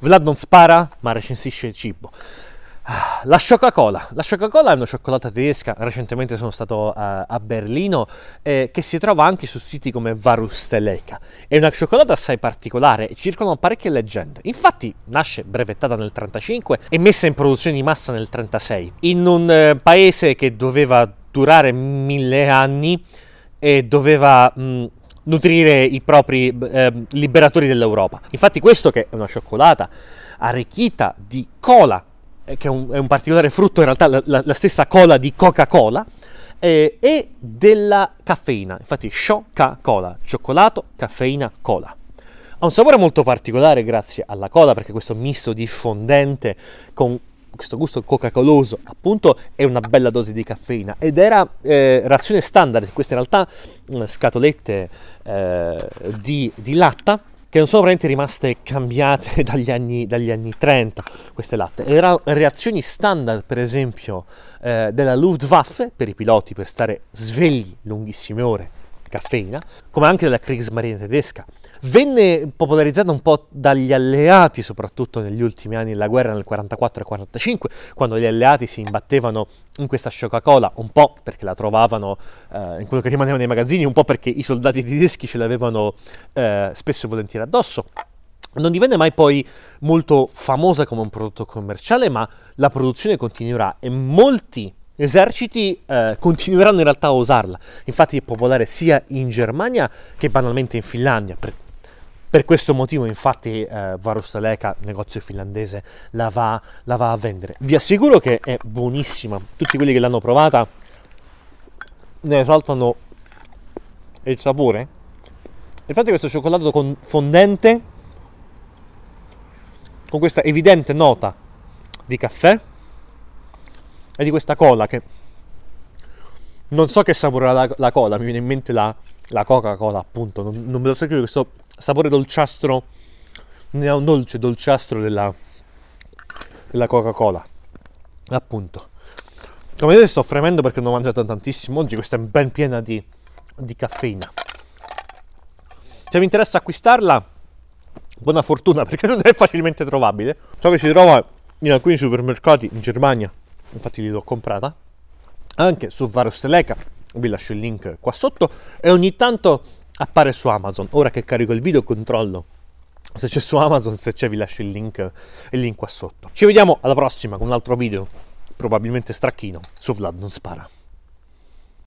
Vlad non spara, ma recensisce il cibo. Ah, la Coca-Cola. La Coca-Cola è una cioccolata tedesca, recentemente sono stato a, a Berlino, eh, che si trova anche su siti come Varusteleika. È una cioccolata assai particolare e circolano parecchie leggende. Infatti nasce brevettata nel 1935 e messa in produzione di massa nel 1936, in un eh, paese che doveva durare mille anni e doveva mh, mm, nutrire i propri eh, liberatori dell'Europa. Infatti questo che è una cioccolata arricchita di cola, eh, che è un, è un particolare frutto, in realtà la, la stessa cola di Coca-Cola, eh, e della caffeina, infatti Coca-Cola, cioccolato, caffeina, cola. Ha un sapore molto particolare grazie alla cola perché questo misto di fondente con questo gusto coca-coloso, appunto, è una bella dose di caffeina ed era eh, razione standard, queste in realtà mm, scatolette eh, di, di, latta che non sono veramente rimaste cambiate dagli anni, dagli anni 30, queste latte. Erano reazioni standard, per esempio, eh, della Luftwaffe per i piloti per stare svegli lunghissime ore caffeina, come anche della Kriegsmarine tedesca. Venne popolarizzata un po' dagli alleati, soprattutto negli ultimi anni della guerra, nel 44 e 45, quando gli alleati si imbattevano in questa Coca-Cola, un po' perché la trovavano eh, in quello che rimaneva nei magazzini, un po' perché i soldati tedeschi ce l'avevano eh, spesso e volentieri addosso. Non divenne mai poi molto famosa come un prodotto commerciale, ma la produzione continuerà e molti eserciti eh, continueranno in realtà a usarla, infatti è popolare sia in Germania che banalmente in Finlandia. Per, per questo motivo infatti eh, Varustaleka, negozio finlandese, la va, la va a vendere. Vi assicuro che è buonissima, tutti quelli che l'hanno provata ne esaltano il sapore. Infatti questo cioccolato con fondente, con questa evidente nota di caffè, di questa cola che... Non so che sapore ha la, la, cola, mi viene in mente la, la Coca-Cola, appunto. Non, non ve lo scrivere questo sapore dolciastro, ne ha un dolce dolciastro della, della Coca-Cola. Appunto. Come vedete sto fremendo perché non ho mangiato tantissimo. Oggi questa è ben piena di, di caffeina. Se vi interessa acquistarla, buona fortuna perché non è facilmente trovabile. So che si trova in alcuni supermercati in Germania infatti l'ho comprata, anche su Varus Varosteleca, vi lascio il link qua sotto, e ogni tanto appare su Amazon. Ora che carico il video controllo se c'è su Amazon, se c'è vi lascio il link, il link qua sotto. Ci vediamo alla prossima con un altro video, probabilmente stracchino, su Vlad non spara.